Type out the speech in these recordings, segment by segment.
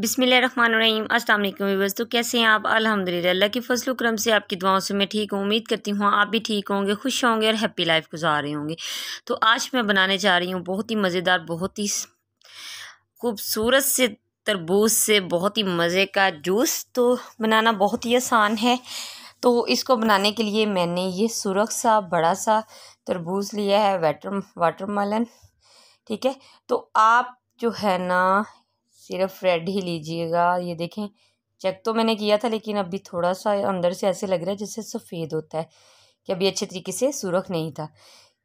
बिसमिल रहीम अस्सलाम वालेकुम व्यूवर्स तो कैसे हैं आप अल्हम्दुलिल्लाह अल्लाह की फजल करम से आपकी दुआओं से मैं ठीक हूँ उम्मीद करती हूँ आप भी ठीक होंगे खुश होंगे और हैप्पी लाइफ गुजार रहे होंगे तो आज मैं बनाने जा रही हूँ बहुत ही मज़ेदार बहुत ही खूबसूरत से तरबूज से बहुत ही मज़े का जूस तो बनाना बहुत ही आसान है तो इसको बनाने के लिए मैंने ये सुरख सा बड़ा सा तरबूज लिया है वाटर वाटरमेलन ठीक है तो आप जो है ना सिर्फ रेड ही लीजिएगा ये देखें चेक तो मैंने किया था लेकिन अभी थोड़ा सा अंदर से ऐसे लग रहा है जैसे सफ़ेद होता है कि अभी अच्छे तरीके से सुरख नहीं था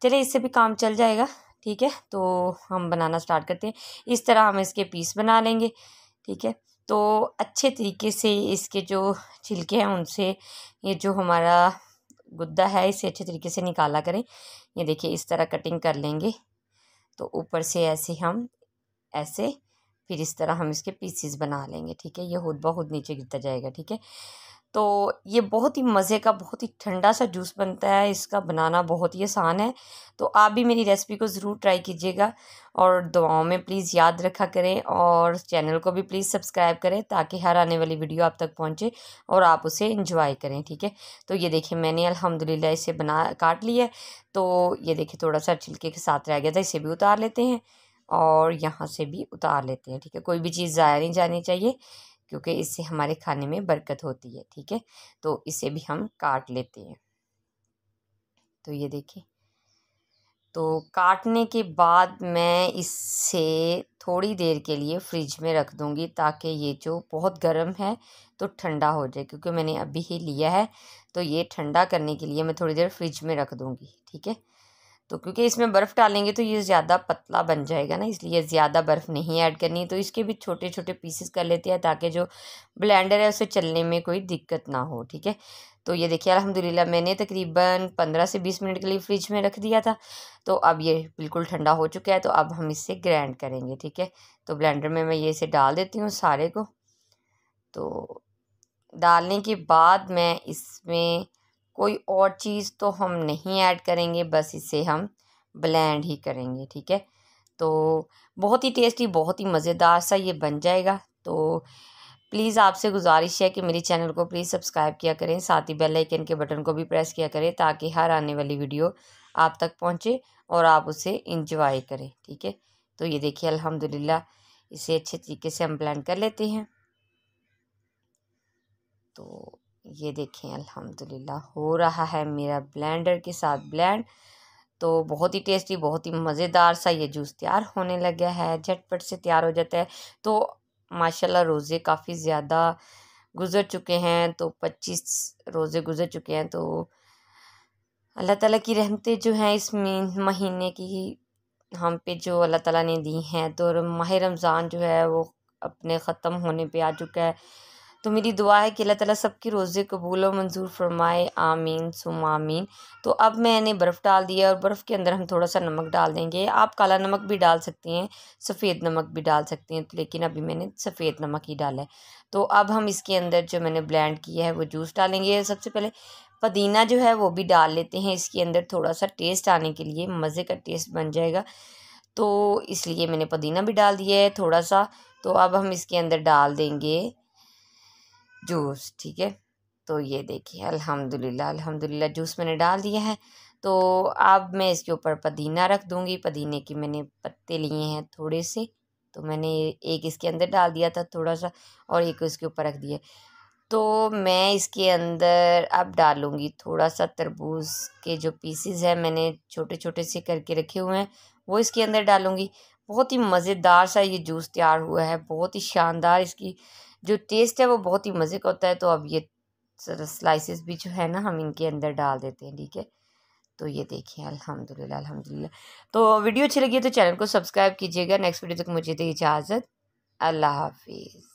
चलिए इससे भी काम चल जाएगा ठीक है तो हम बनाना स्टार्ट करते हैं इस तरह हम इसके पीस बना लेंगे ठीक है तो अच्छे तरीके से इसके जो छिलके हैं उनसे ये जो हमारा गुद्दा है इसे अच्छे तरीके से निकाला करें ये देखिए इस तरह कटिंग कर लेंगे तो ऊपर से ऐसे हम ऐसे फिर इस तरह हम इसके पीसीस बना लेंगे ठीक है ये खुद ब खुद नीचे गिरता जाएगा ठीक है तो ये बहुत ही मज़े का बहुत ही ठंडा सा जूस बनता है इसका बनाना बहुत ही आसान है तो आप भी मेरी रेसिपी को ज़रूर ट्राई कीजिएगा और दुआओं में प्लीज़ याद रखा करें और चैनल को भी प्लीज़ सब्सक्राइब करें ताकि हर आने वाली वीडियो आप तक पहुँचे और आप उसे इंजॉय करें ठीक है तो ये देखिए मैंने अलहमदिल्ला इसे बना काट लिया तो ये देखिए थोड़ा सा छिलके के साथ रह गया था इसे भी उतार लेते हैं और यहाँ से भी उतार लेते हैं ठीक है कोई भी चीज़ ज़ाया नहीं जानी चाहिए क्योंकि इससे हमारे खाने में बरकत होती है ठीक है तो इसे भी हम काट लेते हैं तो ये देखिए तो काटने के बाद मैं इसे थोड़ी देर के लिए फ्रिज में रख दूँगी ताकि ये जो बहुत गर्म है तो ठंडा हो जाए क्योंकि मैंने अभी ही लिया है तो ये ठंडा करने के लिए मैं थोड़ी देर फ्रिज में रख दूँगी ठीक है तो क्योंकि इसमें बर्फ़ डालेंगे तो ये ज़्यादा पतला बन जाएगा ना इसलिए ज़्यादा बर्फ़ नहीं ऐड करनी तो इसके भी छोटे छोटे पीसेस कर लेते हैं ताकि जो ब्लेंडर है उसे चलने में कोई दिक्कत ना हो ठीक है तो ये देखिए अलहमदिल्ला मैंने तकरीबन पंद्रह से बीस मिनट के लिए फ्रिज में रख दिया था तो अब ये बिल्कुल ठंडा हो चुका है तो अब हम इसे ग्रैंड करेंगे ठीक है तो ब्लेंडर में मैं ये इसे डाल देती हूँ सारे को तो डालने के बाद मैं इसमें कोई और चीज़ तो हम नहीं ऐड करेंगे बस इसे हम ब्लेंड ही करेंगे ठीक है तो बहुत ही टेस्टी बहुत ही मज़ेदार सा ये बन जाएगा तो प्लीज़ आपसे गुजारिश है कि मेरे चैनल को प्लीज़ सब्सक्राइब किया करें साथ ही बेल आइकन के बटन को भी प्रेस किया करें ताकि हर आने वाली वीडियो आप तक पहुंचे और आप उसे इंजॉय करें ठीक है तो ये देखिए अल्हम्दुलिल्लाह इसे अच्छे तरीके से हम ब्लेंड कर लेते हैं तो ये देखें अल्हम्दुलिल्लाह हो रहा है मेरा ब्लेंडर के साथ ब्लेंड तो बहुत ही टेस्टी बहुत ही मज़ेदार सा ये जूस तैयार होने लग गया है झटपट से तैयार हो जाता है तो माशाल्लाह रोज़े काफ़ी ज़्यादा गुज़र चुके हैं तो पच्चीस रोज़े गुज़र चुके हैं तो अल्लाह ताला की रहमतें जो हैं इस महीने की हम पे जो अल्लाह ताला ने दी हैं तो माह रमज़ान जो है वो अपने ख़त्म होने पर आ चुका है तो मेरी दुआ है कि अल्लाह ताला सबकी रोज़े कबूल और मंजूर फरमाए आमीन सुम आमीन तो अब मैंने बर्फ़ डाल दिया और बर्फ़ के अंदर हम थोड़ा सा नमक डाल देंगे आप काला नमक भी डाल सकते हैं सफ़ेद नमक भी डाल सकते हैं तो लेकिन अभी मैंने सफ़ेद नमक ही डाला है तो अब हम इसके अंदर जो मैंने ब्लेंड किया है वो जूस डालेंगे सबसे पहले पुदीना जो है वो भी डाल लेते हैं इसके अंदर थोड़ा सा टेस्ट आने के लिए मज़े का टेस्ट बन जाएगा तो इसलिए मैंने पुदीना भी डाल दिया है थोड़ा सा तो अब हम इसके अंदर डाल देंगे जूस ठीक है तो ये देखिए अल्हम्दुलिल्लाह अल्हम्दुलिल्लाह जूस मैंने डाल दिया है तो अब मैं इसके ऊपर पदीना रख दूँगी पदीने के मैंने पत्ते लिए हैं थोड़े से तो मैंने एक इसके अंदर डाल दिया था थोड़ा सा और एक इसके ऊपर रख दिया तो मैं इसके अंदर अब डालूँगी थोड़ा सा तरबूज के जो पीसीज हैं मैंने छोटे छोटे से करके रखे हुए हैं वो इसके अंदर डालूँगी बहुत ही मज़ेदार सा ये जूस तैयार हुआ है बहुत ही शानदार इसकी जो टेस्ट है वो बहुत ही मज़े का होता है तो अब ये स्लाइसेस भी जो है ना हम इनके अंदर डाल देते हैं ठीक है तो ये देखिए अल्हम्दुलिल्लाह अल्हम्दुलिल्लाह तो वीडियो अच्छी लगी है तो चैनल को सब्सक्राइब कीजिएगा नेक्स्ट वीडियो तक मुझे दी इजाज़त अल्लाह हाफिज़